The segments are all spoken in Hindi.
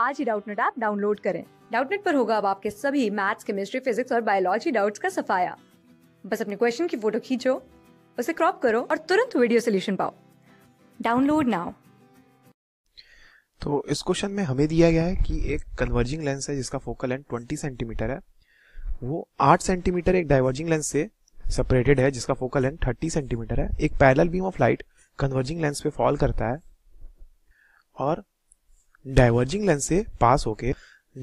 आज ही डाउटनेट ऐप डाउनलोड करें डाउटनेट पर होगा अब आपके सभी मैथ्स केमिस्ट्री फिजिक्स और बायोलॉजी डाउट्स का सफाया बस अपने क्वेश्चन की फोटो खींचो उसे क्रॉप करो और तुरंत वीडियो सोल्यूशन पाओ डाउनलोड नाउ तो इस क्वेश्चन में हमें दिया गया है कि एक कन्वर्जिंग लेंस है जिसका फोकल लेंथ 20 सेंटीमीटर है वो 8 सेंटीमीटर एक डाइवर्जिंग लेंस से सेपरेटेड है जिसका फोकल लेंथ 30 सेंटीमीटर है एक parallel beam of light converging lens पे फॉल करता है और डाइवर्जिंग लेंस से पास होके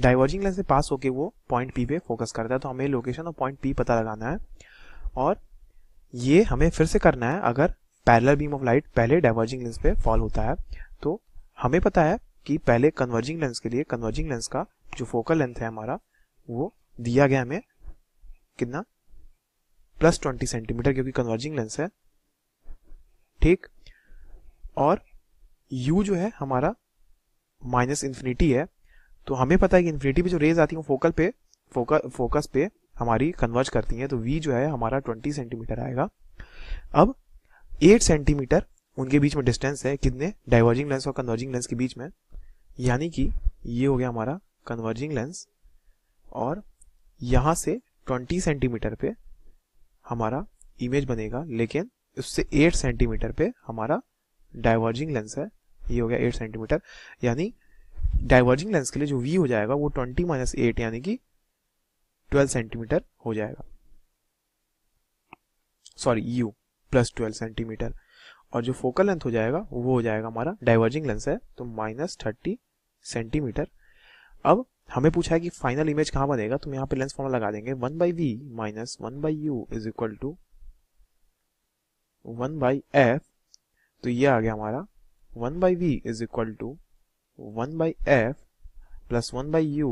डाइवर्जिंग लेंस से पास होके वो पॉइंट पी पे फोकस करता है तो हमें लोकेशन और पॉइंट पी पता लगाना है और ये हमें फिर से करना है अगर पैरलर बीम ऑफ लाइट पहले डाइवर्जिंग लेंस पे फॉल होता है तो हमें पता है कि पहले कन्वर्जिंग लेंस के लिए कन्वर्जिंग लेंस का जो फोकल लेंथ है हमारा वो दिया गया हमें कितना प्लस ट्वेंटी सेंटीमीटर क्योंकि कन्वर्जिंग लेंस है ठीक और यू जो है हमारा माइनस इन्फिनिटी है तो हमें पता है कि इन्फिनिटी पे जो रेज आती है वो फोकल पे फोका फोकस पे हमारी कन्वर्ज करती है तो वी जो है हमारा ट्वेंटी सेंटीमीटर आएगा अब एट सेंटीमीटर उनके बीच में डिस्टेंस है कितने डाइवर्जिंग लेंस और कन्वर्जिंग लेंस के बीच में यानी कि ये हो गया हमारा कन्वर्जिंग लेंस और यहाँ से 20 सेंटीमीटर पे हमारा इमेज बनेगा लेकिन उससे 8 सेंटीमीटर पे हमारा डाइवर्जिंग लेंस है ये हो गया एट सेंटीमीटर यानी डाइवर्जिंग लेंस के लिए जो वी हो जाएगा वो ट्वेंटी माइनस एट यानी कि ट्वेल्व सेंटीमीटर हो जाएगा sorry u plus twelve centimetre और जो फोकल लेंथ हो जाएगा वो हो जाएगा हमारा डाइवर्जिंग लेंस है तो माइनस थर्टी सेंटीमीटर अब हमें पूछा है कि फाइनल इमेज कहाँ बनेगा तो यहाँ पे लेंस फॉर्मूला लगा देंगे one by v minus one by u is equal to one by f तो ये आ गया हमारा 1 by v is equal to 1 by f plus one by u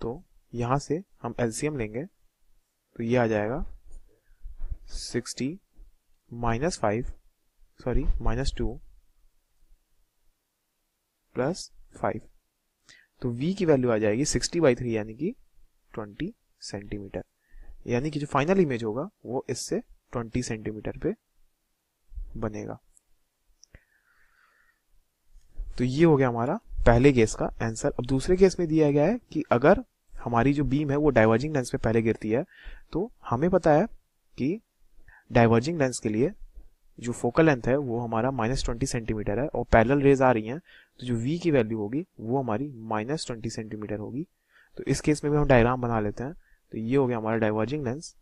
तो यहां से हम एलसीएम लेंगे तो ये आ जाएगा sixty minus five sorry minus two plus five तो v की वैल्यू आ जाएगी सिक्सटी बाई थ्री यानी कि ट्वेंटी सेंटीमीटर यानी कि जो फाइनल इमेज होगा वो इससे ट्वेंटी सेंटीमीटर पे बनेगा तो ये हो गया हमारा पहले केस का आंसर अब दूसरे केस में दिया गया है कि अगर हमारी जो बीम है वो डाइवर्जिंग लेंस पे पहले गिरती है तो हमें पता है कि डाइवर्जिंग लेंस के लिए जो फोकल लेंथ है वो हमारा माइनस ट्वेंटी सेंटीमीटर है और पैरल रेज आ रही हैं तो जो वी की वैल्यू होगी वो हमारी माइनस ट्वेंटी सेंटीमीटर होगी तो इस केस में भी हम डायग्राम बना लेते हैं तो ये हो गया हमारा डाइवर्जिंग लेंस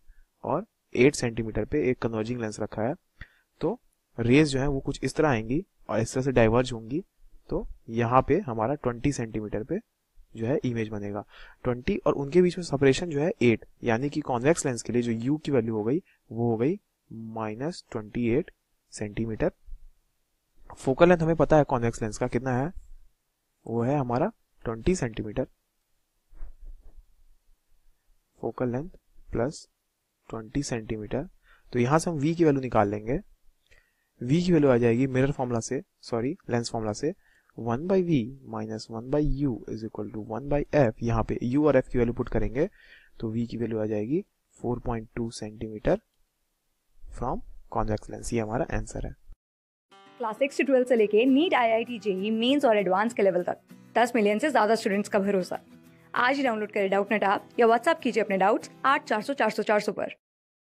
और एट सेंटीमीटर पे एक कन्वर्जिंग लेंस रखा है तो रेज जो है वो कुछ इस तरह आएंगी और इस तरह से डाइवर्ज होंगी तो यहाँ पे हमारा 20 सेंटीमीटर पे जो है इमेज बनेगा 20 और उनके बीच में सेपरेशन जो है 8 यानी कि कॉन्वेक्स लेंस के लिए जो u की वैल्यू हो गई वो हो गई minus twenty centimetre focal length हमें पता है कॉन्वेक्स लेंस का कितना है वो है हमारा 20 centimetre focal length plus 20 centimetre तो यहां से हम v की वैल्यू निकाल लेंगे v की वैल्यू आ जाएगी मिरर फॉर्मूला से सॉरी लेंस फॉर्मूला से one by v minus one by u is equal to one by f यहाँ पे u और f की वैल्यू पुट करेंगे तो v की वैल्यू आ जाएगी 4.2 सेंटीमीटर फ्रॉम कॉन्वेक्स लेंस ये हमारा आंसर है क्लास सिक्स से ट्वेल्थ से लेके NEET I I T JEE mains और एडवांस के लेवल तक 10 मिलियन से ज्यादा स्टूडेंट्स का भरोसा आज ही डाउनलोड करें डाउट नेट आप या व्हाट्सएप कीजिए अपने डाउट्स आठ चार सौ चार सौ चार सौ पर